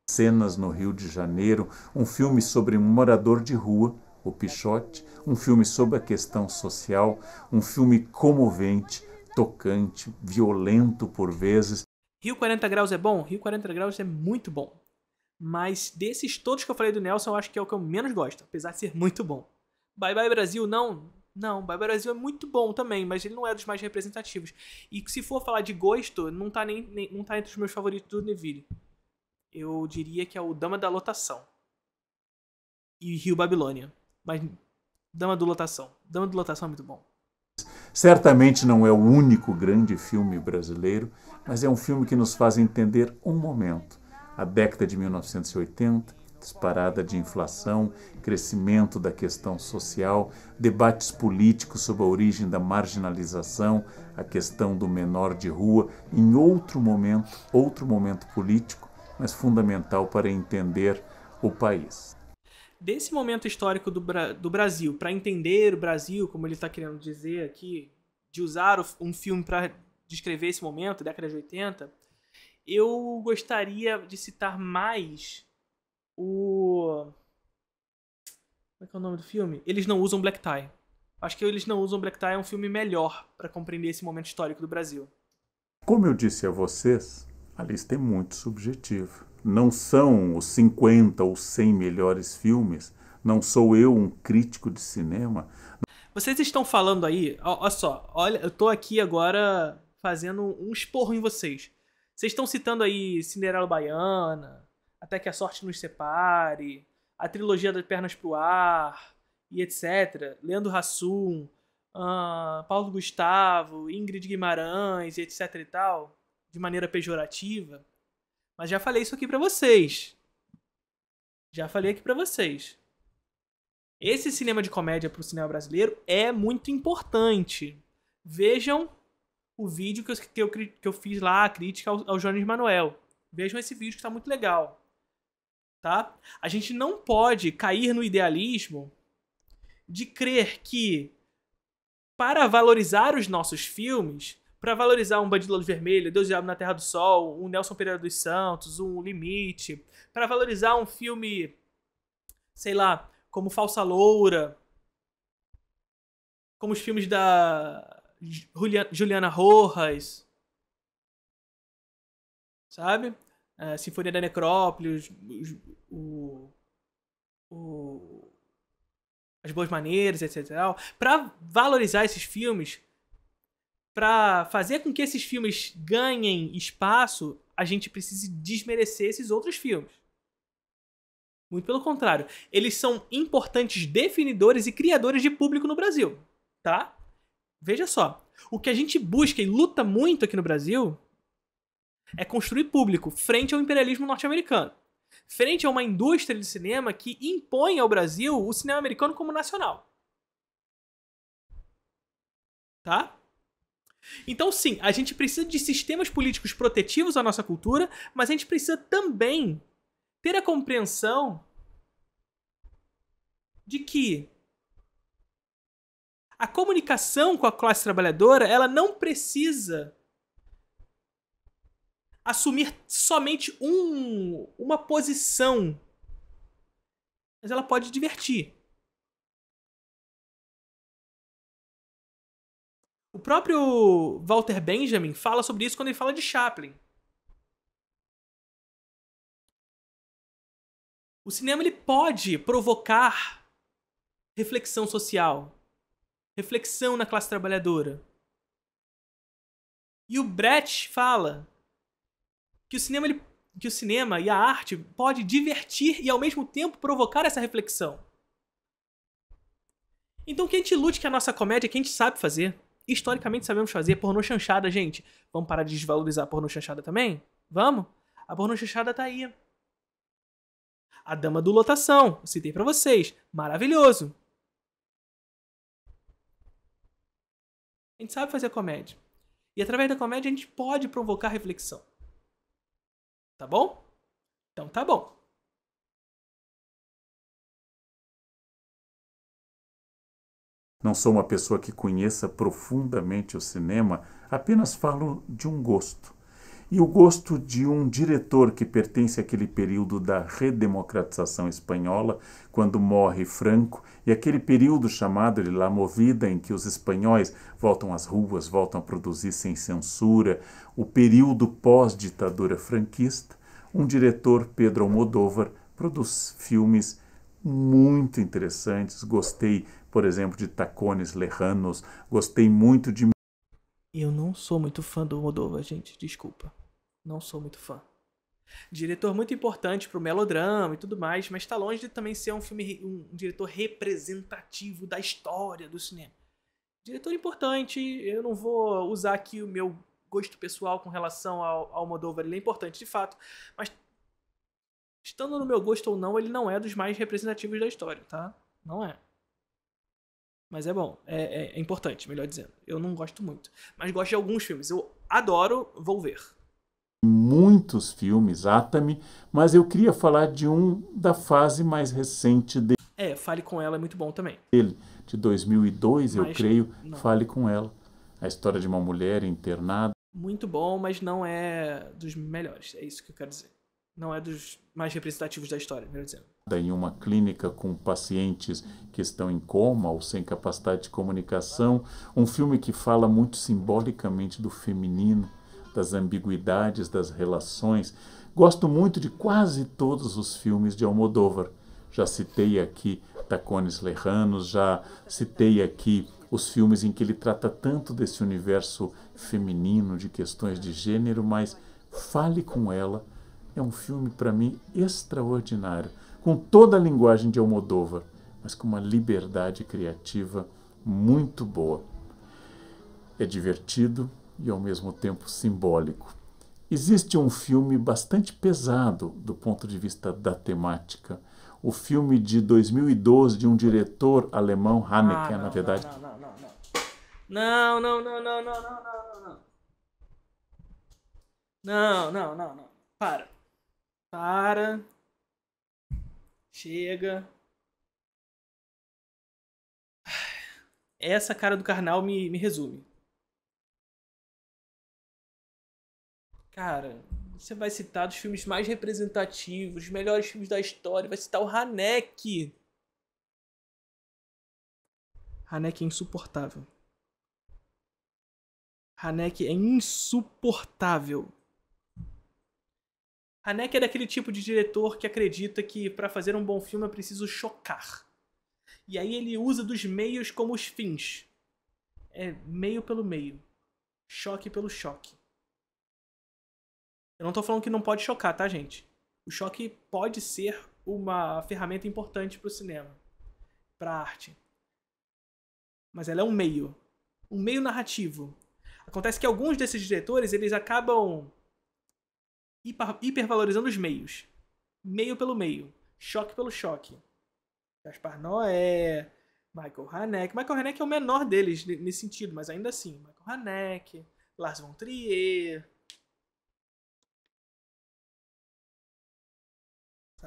[SPEAKER 2] Cenas no Rio de Janeiro, um filme sobre um morador de rua, o Pichote, um filme sobre a questão social, um filme comovente, tocante, violento por vezes.
[SPEAKER 1] Rio 40 graus é bom? Rio 40 graus é muito bom. Mas desses todos que eu falei do Nelson, eu acho que é o que eu menos gosto, apesar de ser muito bom. Bye Bye Brasil, não, não, Bye Bye Brasil é muito bom também, mas ele não é dos mais representativos. E se for falar de gosto, não tá, nem, nem não tá entre os meus favoritos do Neville. Eu diria que é o Dama da Lotação. E Rio Babilônia. Mas Dama do Lotação. Dama do Lotação é muito bom.
[SPEAKER 2] Certamente não é o único grande filme brasileiro, mas é um filme que nos faz entender um momento. A década de 1980, disparada de inflação, crescimento da questão social, debates políticos sobre a origem da marginalização, a questão do menor de rua, em outro momento, outro momento político, mas fundamental para entender o país.
[SPEAKER 1] Desse momento histórico do, Bra do Brasil, para entender o Brasil, como ele está querendo dizer aqui, de usar um filme para descrever esse momento, década de 80, eu gostaria de citar mais o. Como é que é o nome do filme? Eles não usam black tie. Acho que Eles Não Usam Black Tie é um filme melhor para compreender esse momento histórico do Brasil.
[SPEAKER 2] Como eu disse a vocês, a lista é muito subjetiva. Não são os 50 ou 100 melhores filmes, não sou eu um crítico de cinema.
[SPEAKER 1] Vocês estão falando aí, olha só, olha, eu tô aqui agora fazendo um esporro em vocês. Vocês estão citando aí Cinderela Baiana, até que a Sorte nos separe, a trilogia das Pernas pro Ar, e etc. Leandro Hassum, uh, Paulo Gustavo, Ingrid Guimarães, etc e tal, de maneira pejorativa. Mas já falei isso aqui para vocês. Já falei aqui para vocês. Esse cinema de comédia pro cinema brasileiro é muito importante. Vejam o vídeo que eu, que eu, que eu fiz lá, a crítica ao, ao Jones Manuel. Vejam esse vídeo que tá muito legal tá? A gente não pode cair no idealismo de crer que para valorizar os nossos filmes, para valorizar um Bandido Luz Vermelho, Deus Diabo na Terra do Sol, um Nelson Pereira dos Santos, um Limite, para valorizar um filme, sei lá, como Falsa Loura, como os filmes da Juliana Rojas, sabe? a Sinfonia da necrópolis, o, o, As Boas Maneiras, etc. Para valorizar esses filmes, para fazer com que esses filmes ganhem espaço, a gente precisa desmerecer esses outros filmes. Muito pelo contrário, eles são importantes definidores e criadores de público no Brasil, tá? Veja só, o que a gente busca e luta muito aqui no Brasil é construir público frente ao imperialismo norte-americano, frente a uma indústria de cinema que impõe ao Brasil o cinema americano como nacional. Tá? Então, sim, a gente precisa de sistemas políticos protetivos à nossa cultura, mas a gente precisa também ter a compreensão de que a comunicação com a classe trabalhadora ela não precisa assumir somente um, uma posição. Mas ela pode divertir. O próprio Walter Benjamin fala sobre isso quando ele fala de Chaplin. O cinema ele pode provocar reflexão social, reflexão na classe trabalhadora. E o Brett fala que o cinema ele, que o cinema e a arte pode divertir e ao mesmo tempo provocar essa reflexão. Então que a gente lute que a nossa comédia que a gente sabe fazer, historicamente sabemos fazer, pornô chanchada, gente. Vamos parar de desvalorizar a pornô chanchada também? Vamos? A pornô chanchada tá aí. A Dama do Lotação, citei para vocês, maravilhoso. A gente sabe fazer comédia. E através da comédia a gente pode provocar reflexão. Tá bom?
[SPEAKER 2] Então tá bom. Não sou uma pessoa que conheça profundamente o cinema, apenas falo de um gosto e o gosto de um diretor que pertence àquele período da redemocratização espanhola, quando morre Franco, e aquele período chamado de La Movida, em que os espanhóis voltam às ruas, voltam a produzir sem censura, o período pós-ditadura franquista, um diretor, Pedro Almodóvar, produz filmes muito interessantes. Gostei, por exemplo, de Tacones Lejanos, gostei muito de
[SPEAKER 1] eu não sou muito fã do Moldova, gente, desculpa não sou muito fã. Diretor muito importante pro melodrama e tudo mais, mas tá longe de também ser um filme um, diretor representativo da história do cinema. Diretor importante, eu não vou usar aqui o meu gosto pessoal com relação ao Almodóvar, ele é importante de fato, mas estando no meu gosto ou não, ele não é dos mais representativos da história, tá? Não é. Mas é bom, é, é, é importante, melhor dizendo. Eu não gosto muito, mas gosto de alguns filmes. Eu adoro, vou ver
[SPEAKER 2] muitos filmes, Atami, mas eu queria falar de um da fase mais recente dele.
[SPEAKER 1] É, Fale Com Ela é muito bom também.
[SPEAKER 2] Ele, de 2002, mas, eu creio, não. Fale Com Ela. A história de uma mulher internada.
[SPEAKER 1] Muito bom, mas não é dos melhores, é isso que eu quero dizer. Não é dos mais representativos da história, melhor dizendo.
[SPEAKER 2] Em uma clínica com pacientes que estão em coma ou sem capacidade de comunicação. Um filme que fala muito simbolicamente do feminino das ambiguidades das relações. Gosto muito de quase todos os filmes de Almodóvar. Já citei aqui Tacones Lerranos, já citei aqui os filmes em que ele trata tanto desse universo feminino, de questões de gênero, mas Fale com Ela é um filme, para mim, extraordinário, com toda a linguagem de Almodóvar, mas com uma liberdade criativa muito boa. É divertido, e ao mesmo tempo simbólico. Existe um filme bastante pesado do ponto de vista da temática. O filme de 2012 de um diretor alemão, Haneke, ah, não, na verdade.
[SPEAKER 1] Não, não, não, não, não, não, não, não, não, não, não, não, não, não, para, para, chega. Essa cara do carnal me, me resume. Cara, você vai citar dos filmes mais representativos, os melhores filmes da história, vai citar o Hanek. Hanek é insuportável. Hanek é insuportável. Hanek é daquele tipo de diretor que acredita que para fazer um bom filme é preciso chocar. E aí ele usa dos meios como os fins. É meio pelo meio. Choque pelo choque. Eu não tô falando que não pode chocar, tá, gente? O choque pode ser uma ferramenta importante para o cinema, para a arte. Mas ela é um meio, um meio narrativo. Acontece que alguns desses diretores, eles acabam hipervalorizando os meios. Meio pelo meio, choque pelo choque. Gaspar Noé, Michael Haneke. Michael Haneke é o menor deles nesse sentido, mas ainda assim, Michael Haneke, Lars von Trier,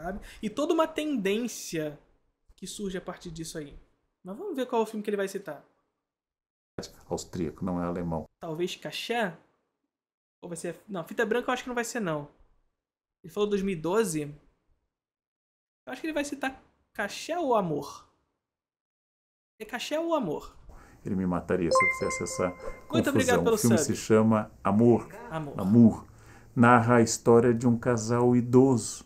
[SPEAKER 1] sabe? E toda uma tendência que surge a partir disso aí. Mas vamos ver qual é o filme que ele vai citar.
[SPEAKER 2] Austríaco, não é alemão.
[SPEAKER 1] Talvez Caché? Ou vai ser. Não, Fita Branca eu acho que não vai ser, não. Ele falou 2012. Eu acho que ele vai citar Caché ou Amor? É Caché ou Amor?
[SPEAKER 2] Ele me mataria se eu fizesse essa confusão. Muito obrigado pelo O filme sub. se chama Amor. Amor. Amor. Narra a história de um casal idoso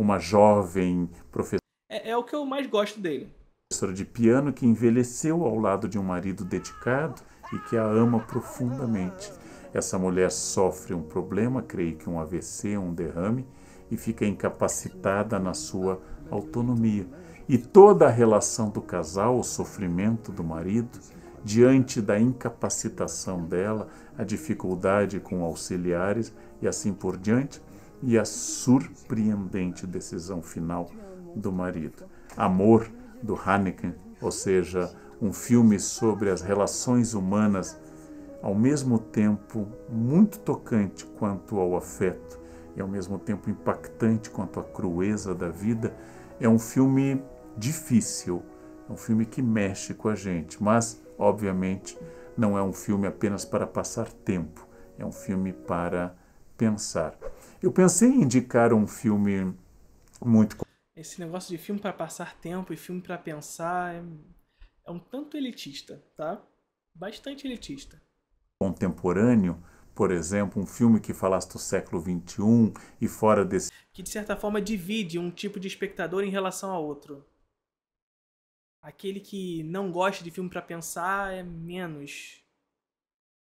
[SPEAKER 2] uma jovem professora.
[SPEAKER 1] É, é o que eu mais gosto dele.
[SPEAKER 2] Professora de piano que envelheceu ao lado de um marido dedicado e que a ama profundamente. Essa mulher sofre um problema, creio que um AVC, um derrame, e fica incapacitada na sua autonomia. E toda a relação do casal, o sofrimento do marido, diante da incapacitação dela, a dificuldade com auxiliares e assim por diante, e a surpreendente decisão final do marido. Amor do Haneken, ou seja, um filme sobre as relações humanas, ao mesmo tempo muito tocante quanto ao afeto e ao mesmo tempo impactante quanto à crueza da vida, é um filme difícil, é um filme que mexe com a gente, mas obviamente não é um filme apenas para passar tempo, é um filme para pensar. Eu pensei em indicar um filme muito.
[SPEAKER 1] Esse negócio de filme para passar tempo e filme para pensar é, é um tanto elitista, tá? Bastante elitista.
[SPEAKER 2] Contemporâneo, por exemplo, um filme que falasse do século XXI e fora desse. Que de
[SPEAKER 1] certa forma divide um tipo de espectador em relação a outro. Aquele que não gosta de filme para pensar é menos.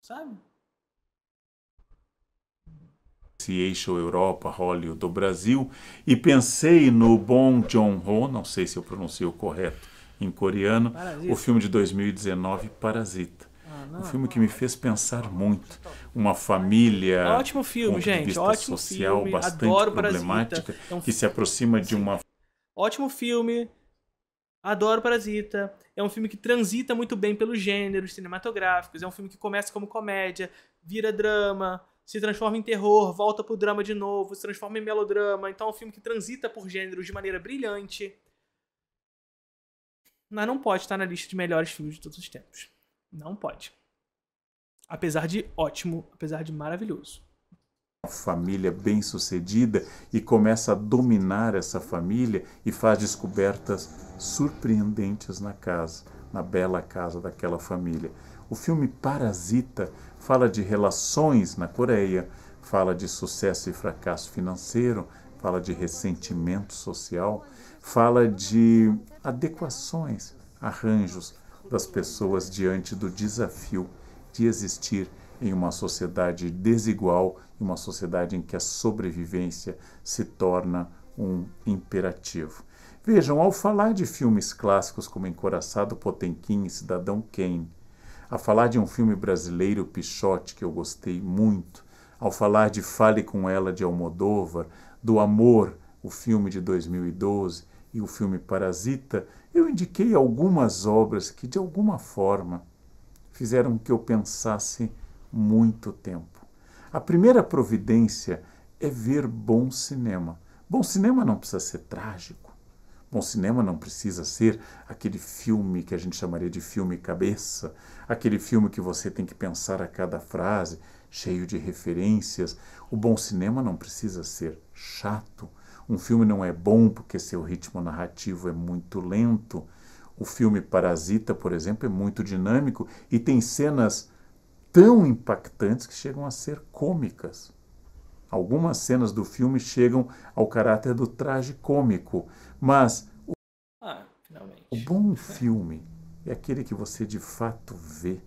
[SPEAKER 1] Sabe?
[SPEAKER 2] Association Europa Hollywood do Brasil e pensei no bom John ho não sei se eu pronunciei o correto em coreano, Parasita. o filme de 2019 Parasita. Ah, um filme que me fez pensar muito. Tá uma família, é ótimo filme, ponto gente, de vista ótimo social filme. bastante Adoro problemática, é um que se aproxima de uma
[SPEAKER 1] ótimo filme. Adoro Parasita. É um filme que transita muito bem pelos gêneros cinematográficos. É um filme que começa como comédia, vira drama, se transforma em terror, volta pro drama de novo, se transforma em melodrama. Então é um filme que transita por gêneros de maneira brilhante. Mas não pode estar na lista de melhores filmes de todos os tempos. Não pode. Apesar de ótimo, apesar de maravilhoso.
[SPEAKER 2] Família bem-sucedida e começa a dominar essa família e faz descobertas surpreendentes na casa, na bela casa daquela família. O filme Parasita fala de relações na Coreia, fala de sucesso e fracasso financeiro, fala de ressentimento social, fala de adequações, arranjos das pessoas diante do desafio de existir em uma sociedade desigual, em uma sociedade em que a sobrevivência se torna um imperativo. Vejam, ao falar de filmes clássicos como Encoraçado Potemkin e Cidadão Kane, a falar de um filme brasileiro, Pichote, que eu gostei muito, ao falar de Fale com Ela de Almodóvar, do Amor, o filme de 2012 e o filme Parasita, eu indiquei algumas obras que de alguma forma fizeram que eu pensasse muito tempo. A primeira providência é ver bom cinema. Bom cinema não precisa ser trágico. Bom, cinema não precisa ser aquele filme que a gente chamaria de filme cabeça, aquele filme que você tem que pensar a cada frase, cheio de referências. O bom cinema não precisa ser chato. Um filme não é bom porque seu ritmo narrativo é muito lento. O filme Parasita, por exemplo, é muito dinâmico e tem cenas tão impactantes que chegam a ser cômicas. Algumas cenas do filme chegam ao caráter do traje cômico, mas o, ah, o bom filme é aquele que você de fato vê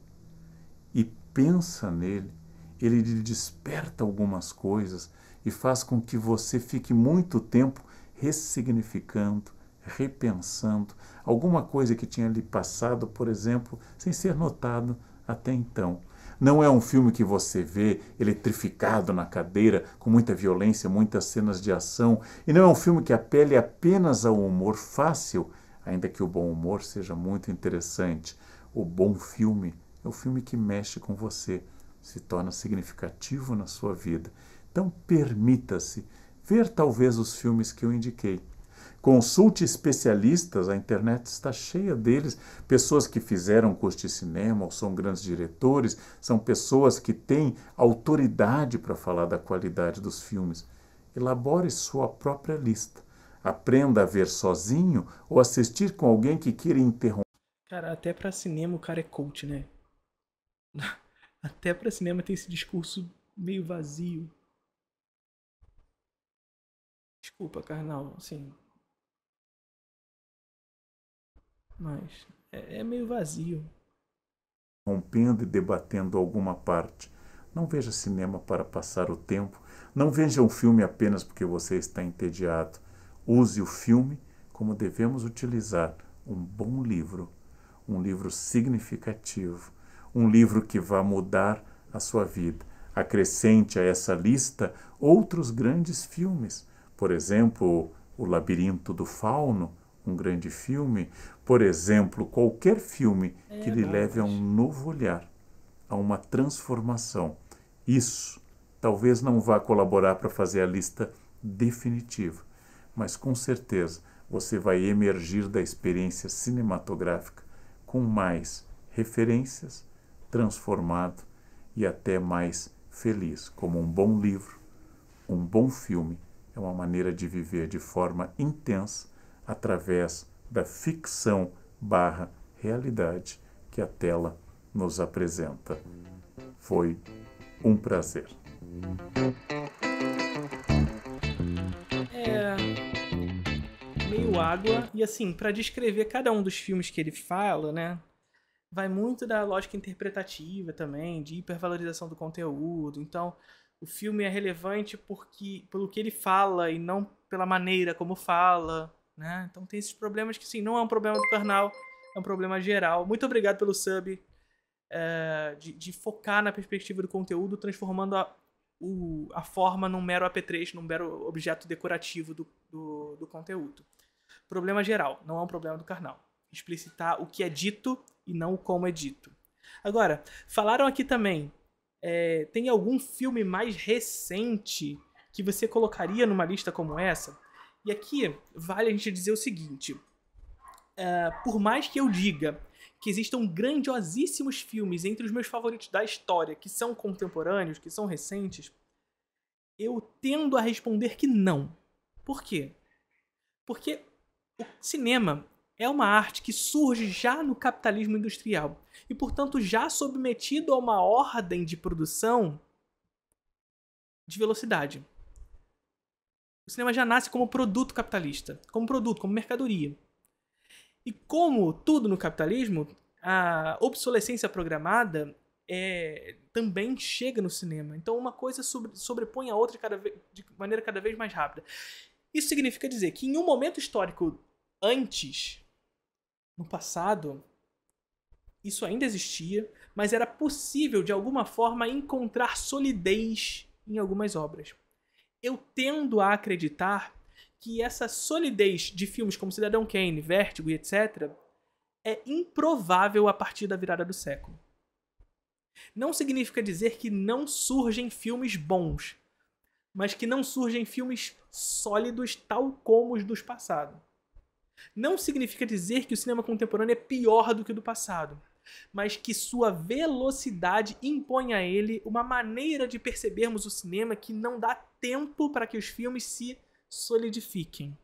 [SPEAKER 2] e pensa nele, ele desperta algumas coisas e faz com que você fique muito tempo ressignificando, repensando alguma coisa que tinha lhe passado, por exemplo, sem ser notado até então. Não é um filme que você vê eletrificado na cadeira, com muita violência, muitas cenas de ação, e não é um filme que apele apenas ao humor fácil, ainda que o bom humor seja muito interessante. O bom filme é o filme que mexe com você, se torna significativo na sua vida. Então, permita-se ver talvez os filmes que eu indiquei. Consulte especialistas, a internet está cheia deles. Pessoas que fizeram curso de cinema ou são grandes diretores, são pessoas que têm autoridade para falar da qualidade dos filmes. Elabore sua própria lista. Aprenda a ver sozinho ou assistir com alguém que queira interromper.
[SPEAKER 1] Cara, até para cinema o cara é coach, né? Até para cinema tem esse discurso meio vazio. Desculpa, carnal, assim, mas é, é meio vazio.
[SPEAKER 2] Rompendo e debatendo alguma parte. Não veja cinema para passar o tempo. Não veja um filme apenas porque você está entediado. Use o filme como devemos utilizar um bom livro, um livro significativo, um livro que vá mudar a sua vida. Acrescente a essa lista outros grandes filmes, por exemplo, O Labirinto do Fauno, um grande filme, por exemplo, qualquer filme é que lhe leve a um novo olhar, a uma transformação. Isso talvez não vá colaborar para fazer a lista definitiva, mas com certeza você vai emergir da experiência cinematográfica com mais referências, transformado e até mais feliz, como um bom livro, um bom filme. É uma maneira de viver de forma intensa através da ficção barra realidade que a tela nos apresenta. Foi um prazer.
[SPEAKER 1] É meio água e assim, para descrever cada um dos filmes que ele fala, né? Vai muito da lógica interpretativa também, de hipervalorização do conteúdo. Então, o filme é relevante porque pelo que ele fala e não pela maneira como fala. Né? Então tem esses problemas que, sim, não é um problema do carnal, é um problema geral. Muito obrigado pelo sub, é, de, de, focar na perspectiva do conteúdo, transformando a, o, a forma num mero apetrecho, num mero objeto decorativo do, do, do conteúdo. Problema geral, não é um problema do carnal. Explicitar o que é dito e não o como é dito. Agora, falaram aqui também, é, tem algum filme mais recente que você colocaria numa lista como essa? E aqui vale a gente dizer o seguinte: uh, por mais que eu diga que existam grandiosíssimos filmes entre os meus favoritos da história, que são contemporâneos, que são recentes, eu tendo a responder que não. Por quê? Porque o cinema é uma arte que surge já no capitalismo industrial e, portanto, já submetido a uma ordem de produção de velocidade. O cinema já nasce como produto capitalista, como produto, como mercadoria. E como tudo no capitalismo, a obsolescência programada é, também chega no cinema. Então uma coisa sobre, sobrepõe a outra cada de maneira cada vez mais rápida. Isso significa dizer que em um momento histórico antes, no passado, isso ainda existia, mas era possível de alguma forma encontrar solidez em algumas obras eu tendo a acreditar que essa solidez de filmes como Cidadão Kane, Vértigo e etc. é improvável a partir da virada do século. Não significa dizer que não surgem filmes bons, mas que não surgem filmes sólidos tal como os dos passados. Não significa dizer que o cinema contemporâneo é pior do que o do passado, mas que sua velocidade impõe a ele uma maneira de percebermos o cinema que não dá tempo para que os filmes se solidifiquem.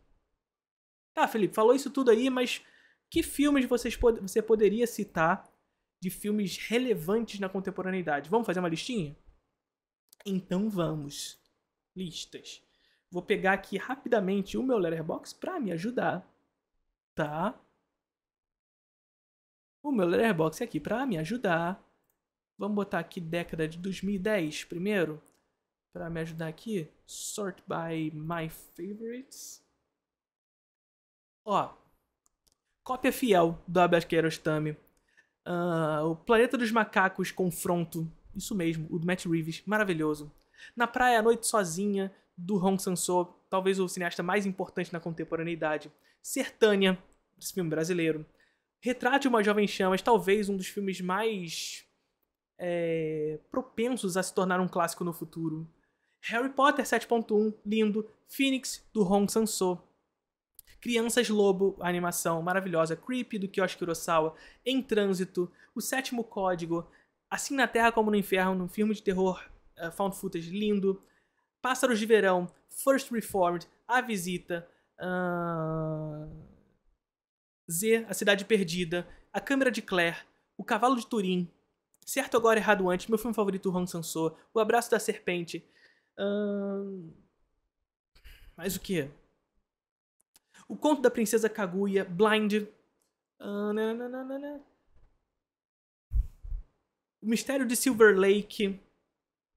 [SPEAKER 1] Tá, Felipe, falou isso tudo aí, mas que filmes vocês pod você poderia citar de filmes relevantes na contemporaneidade? Vamos fazer uma listinha? Então vamos. Listas. Vou pegar aqui rapidamente o meu letterbox para me ajudar, tá? o meu letterbox aqui para me ajudar. Vamos botar aqui década de 2010 primeiro, para me ajudar aqui. Sort by my favorites. Ó, cópia fiel do Abbas Kiarostami. Uh, o Planeta dos Macacos Confronto. Isso mesmo, o do Matt Reeves. Maravilhoso. Na Praia à Noite Sozinha, do Hong Sang-soo. Talvez o cineasta mais importante na contemporaneidade. Sertânia, esse filme brasileiro. Retrate uma Jovem Chamas, talvez um dos filmes mais é, propensos a se tornar um clássico no futuro. Harry Potter 7.1, lindo. Phoenix, do Hong Sanso. Crianças Lobo, animação maravilhosa. Creep, do Kyoshi Kurosawa. Em Trânsito. O Sétimo Código. Assim na Terra como no Inferno, um filme de terror uh, found footage lindo. Pássaros de Verão. First Reformed. A Visita. Uh... Z, A Cidade Perdida, A Câmera de Claire, O Cavalo de Turim, Certo Agora Errado Antes, meu filme favorito, Han Sansô, O Abraço da Serpente. Hum... Mais o que? O Conto da Princesa Kaguya, Blind. Hum, O Mistério de Silver Lake.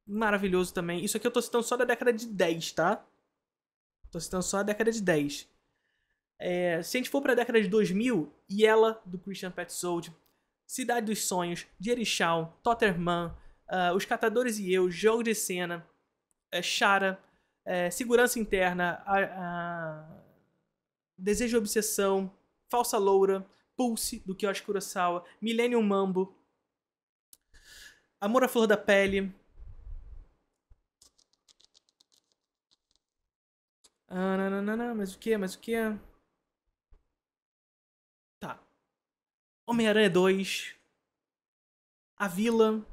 [SPEAKER 1] Maravilhoso também. Isso aqui eu tô citando só da década de 10, tá? Tô citando só a década de 10. É, se a gente for para a década de 2000, Yela, do Christian Petzold, Cidade dos Sonhos, Jerichal, Totterman, uh, Os Catadores e Eu, Jogo de Cena, é, Chara, é, Segurança Interna, a, a... Desejo e Obsessão, Falsa Loura, Pulse, do Kyoshi Kurosawa, Millennium Mambo, Amor à Flor da Pele, Ah, não, não, não, não, mas o que? Mas o que? Homem-Aranha 2, A Vila,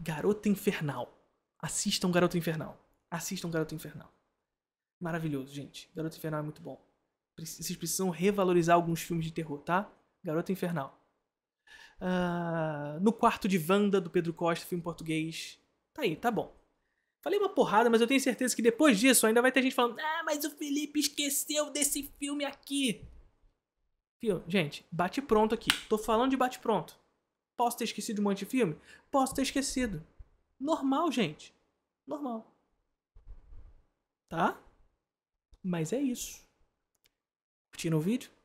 [SPEAKER 1] Garota Infernal. Assistam Garota Infernal. Assistam Garota Infernal. Maravilhoso, gente. Garota Infernal é muito bom. Vocês precisam revalorizar alguns filmes de terror, tá? Garota Infernal. Uh, no Quarto de Vanda, do Pedro Costa, filme português. Tá aí, tá bom. Falei uma porrada, mas eu tenho certeza que depois disso ainda vai ter gente falando: Ah, mas o Felipe esqueceu desse filme aqui. Filme, gente, bate pronto aqui. Tô falando de bate pronto. Posso ter esquecido um monte de filme? Posso ter esquecido. Normal, gente. Normal. Tá? Mas é isso. Curtindo o vídeo?